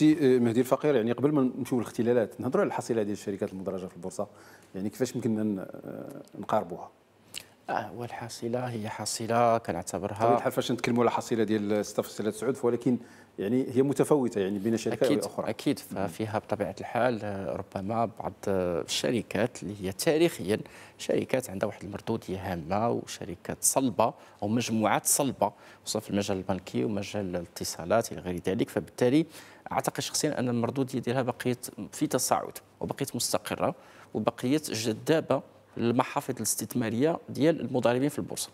سي آه، مهدي الفقير يعني قبل ما نمشيو للاختلالات نهضروا على الحصيله ديال الشركات المدرجه في البورصه يعني كيفاش ممكن آه، نقاربوها اه والحصيله هي حصيله كنعتبرها بطبيعه الحال فاش نتكلموا على حصيله ديال استفسالات سعود ولكن يعني هي متفاوته يعني بين شركه أكيد واخرى اكيد ففيها بطبيعه الحال آه، ربما بعض آه، الشركات اللي هي تاريخيا شركات عندها واحد المردوديه هامه وشركات صلبه او مجموعات صلبه خصوصا في المجال البنكي ومجال الاتصالات الى غير ذلك فبالتالي اعتقد شخصيا ان المردوديه ديالها بقيت في تصاعد وبقيت مستقره وبقيت جذابه المحافظ الاستثماريه ديال المضاربين في البورصه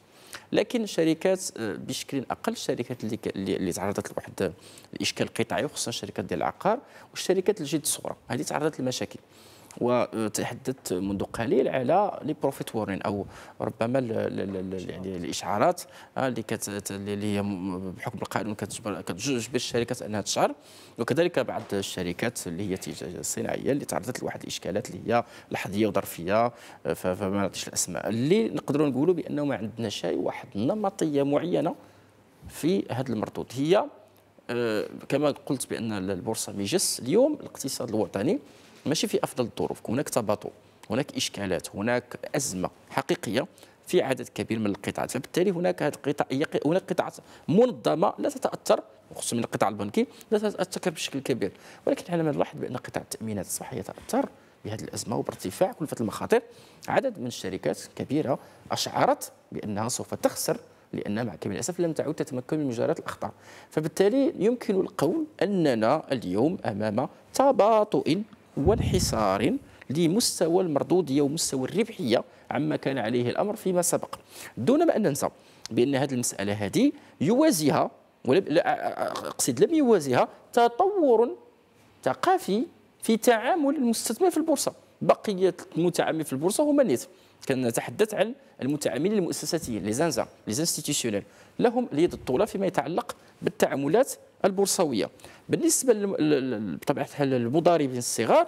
لكن الشركات آه، بشكل اقل الشركات اللي اللي تعرضت لواحد آه، الاشكال قطاعي وخصوصا الشركات ديال العقار والشركات الجد الصغرى هذه تعرضت لمشاكل وتحدثت منذ قليل على لي بروفيت وورين او ربما يعني الاشعارات آه، اللي كت اللي هي بحكم القانون كتجبر كتجبر الشركات انها تشعر وكذلك بعض الشركات اللي هي الصناعيه اللي تعرضت لواحد الاشكالات اللي هي لحظيه وظرفيه فما نعطيش الاسماء اللي نقدروا نقولوا بانه ما عندنا شيء واحد نمطيه معينه في هذا المردود هي آه، كما قلت بان البورصه ميجس اليوم الاقتصاد الوطني ماشي في افضل الظروف هناك تباطؤ هناك اشكالات هناك ازمه حقيقيه في عدد كبير من القطاعات فبالتالي هناك هذا القطاع هناك قطاعات منظمه لا تتاثر خصوصا من القطاع البنكي لا تتاثر بشكل كبير ولكن على ما نلاحظ بان قطاع التامينات اصبح يتاثر بهذه الازمه وبارتفاع كلفه المخاطر عدد من الشركات كبيره اشعرت بانها سوف تخسر لان مع كامل الاسف لم تعد تتمكن من مجاراه الاخطار فبالتالي يمكن القول اننا اليوم امام تباطؤ والحصار لمستوى المردوديه ومستوى الربحيه عما كان عليه الامر فيما سبق دون ما ان ننسى بان هذه المساله هذه يوازيها اقصد لم يوازيها تطور ثقافي في تعامل المستثمر في البورصه بقيه المتعامل في البورصه هما الناس نتحدث عن المتعاملين المؤسساتيين لي زانزا لهم اليد الطولة فيما يتعلق بالتعاملات البورصويه بالنسبه بطبيعه الحال للمضاربين الصغار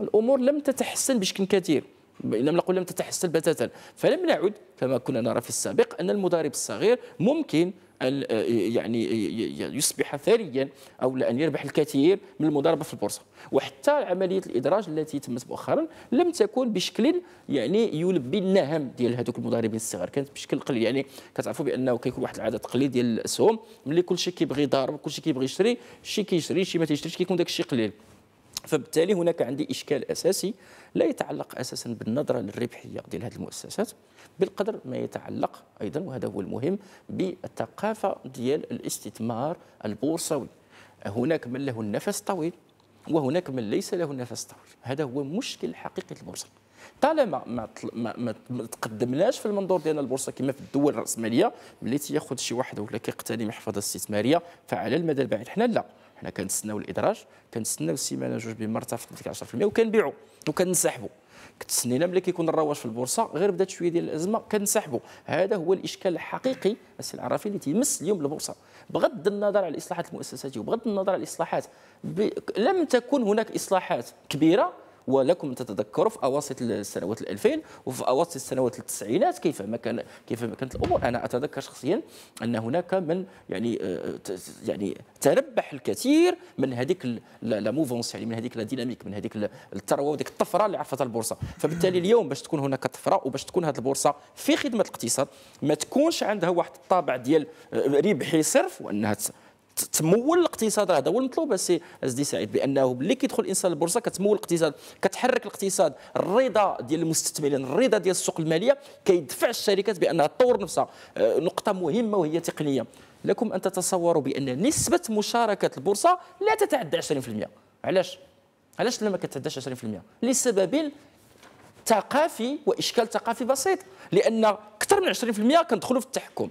الامور لم تتحسن بشكل كثير ان لم نقل لم تتحسن بتاتا فلم نعد كما كنا نرى في السابق أن المضارب الصغير ممكن أن آه، يعني آه، يصبح ثريا او ان يربح الكثير من المضاربه في البورصه وحتى عمليه الادراج التي تمت مؤخرا لم تكن بشكل يعني يلبي النهم ديال هذوك المضاربين الصغار كانت بشكل قليل يعني كتعرفوا بانه كيكون واحد العدد قليل ديال الاسهم ملي كل شيء كيبغي يضارب كل شيء كيبغي يشري شي كيشري شي ما تيشريش كيكون داك الشيء قليل فبالتالي هناك عندي اشكال اساسي لا يتعلق اساسا بالنظره للربحيه ديال هذه المؤسسات بالقدر ما يتعلق ايضا وهذا هو المهم بالثقافه ديال الاستثمار البورصوي هناك من له النفس طويل وهناك من ليس له نفس طويل هذا هو مشكل حقيقي البورصه طالما ما ما ما تقدمناش في المنظور ديالنا البورصه كما في الدول الراسماليه ملي تياخذ شي واحد ولا كيقتني محفظه استثماريه فعلى المدى البعيد حنا لا حنا كنتسناو الادراج كنتسناو السيمانه جوج بما ارتفق ديك 10% وكنبيعوا وكنسحبوا كتسنينا ملي كيكون الرواج في البورصه غير بدات شويه ديال الازمه كنسحبوا هذا هو الاشكال الحقيقي السي العرافي اللي تيمس اليوم البورصه بغض النظر على الاصلاحات المؤسساتيه وبغض النظر على الاصلاحات ب... لم تكن هناك اصلاحات كبيره ولكم تتذكروا في اواسط السنوات 2000 وفي اواسط السنوات التسعينات كيف ما كان كيف ما كانت الامور انا اتذكر شخصيا ان هناك من يعني آه، يعني تربح الكثير من هذيك لا موفونس يعني من هذيك لا ديناميك من هذيك الثروه وديك الطفره اللي عرفتها البورصه فبالتالي اليوم باش تكون هناك طفره وباش تكون هذه البورصه في خدمه الاقتصاد ما تكونش عندها واحد الطابع ديال آه، ربحي صرف وانها تمول الاقتصاد هذا هو المطلوب السي سي سعيد بانه ملي كيدخل الانسان البورصه كتمول الاقتصاد كتحرك الاقتصاد الرضا ديال المستثمرين الرضا ديال السوق الماليه كيدفع الشركات بانها تطور نفسها آه، نقطه مهمه وهي تقنيه لكم ان تتصوروا بان نسبه مشاركه البورصه لا تتعدى 20% علاش علاش لما كتعداش 20% لسبب ثقافي واشكال ثقافي بسيط لان اكثر من 20% كندخلوا في التحكم